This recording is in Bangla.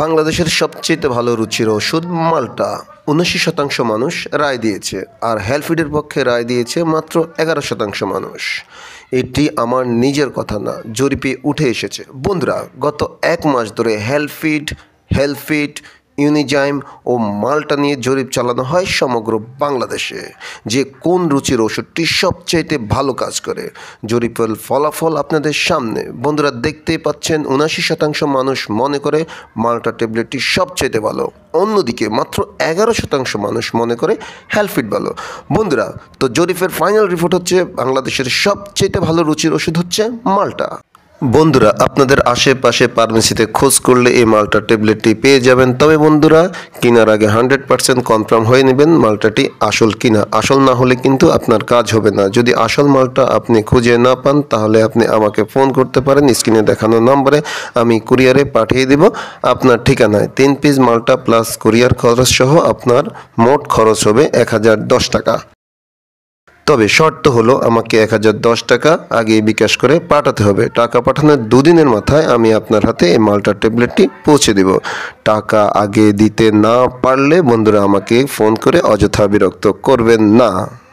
বাংলাদেশের সবচেয়ে ভালো রুচির ওষুধ মাল্টা উনাশি শতাংশ মানুষ রায় দিয়েছে আর হেলফিডের পক্ষে রায় দিয়েছে মাত্র এগারো শতাংশ মানুষ এটি আমার নিজের কথা না জরিপে উঠে এসেছে বন্ধুরা গত এক মাস ধরে হেলফিড হেলফিড ইউনিজাইম ও মাল্টা নিয়ে জরিপ চালানো হয় সমগ্র বাংলাদেশে যে কোন রুচির ওষুধটি সবচাইতে ভালো কাজ করে জরিপের ফলাফল আপনাদের সামনে বন্ধুরা দেখতেই পাচ্ছেন উনাশি শতাংশ মানুষ মনে করে মাল্টা ট্যাবলেটটি সবচাইতে ভালো অন্যদিকে মাত্র এগারো শতাংশ মানুষ মনে করে হ্যালফিট ভালো বন্ধুরা তো জরিফের ফাইনাল রিপোর্ট হচ্ছে বাংলাদেশের সবচেয়ে ভালো রুচির ওষুধ হচ্ছে মাল্টা বন্ধুরা আপনাদের আশেপাশে ফার্মেসিতে খোঁজ করলে এই মালটা ট্যাবলেটটি পেয়ে যাবেন তবে বন্ধুরা কেনার আগে হান্ড্রেড পারসেন্ট কনফার্ম হয়ে নেবেন মালটাটি আসল কিনা আসল না হলে কিন্তু আপনার কাজ হবে না যদি আসল মালটা আপনি খুঁজে না পান তাহলে আপনি আমাকে ফোন করতে পারেন স্ক্রিনে দেখানো নম্বরে আমি কুরিয়ারে পাঠিয়ে দেব আপনার ঠিকানায় তিন পিস মালটা প্লাস কুরিয়ার খরচ সহ আপনার মোট খরচ হবে এক টাকা তবে শর্ত হলো আমাকে এক টাকা আগে বিকাশ করে পাঠাতে হবে টাকা পাঠানোর দুদিনের মাথায় আমি আপনার হাতে এই মালটার ট্যাবলেটটি পৌঁছে দিব টাকা আগে দিতে না পারলে বন্ধুরা আমাকে ফোন করে অযথা বিরক্ত করবেন না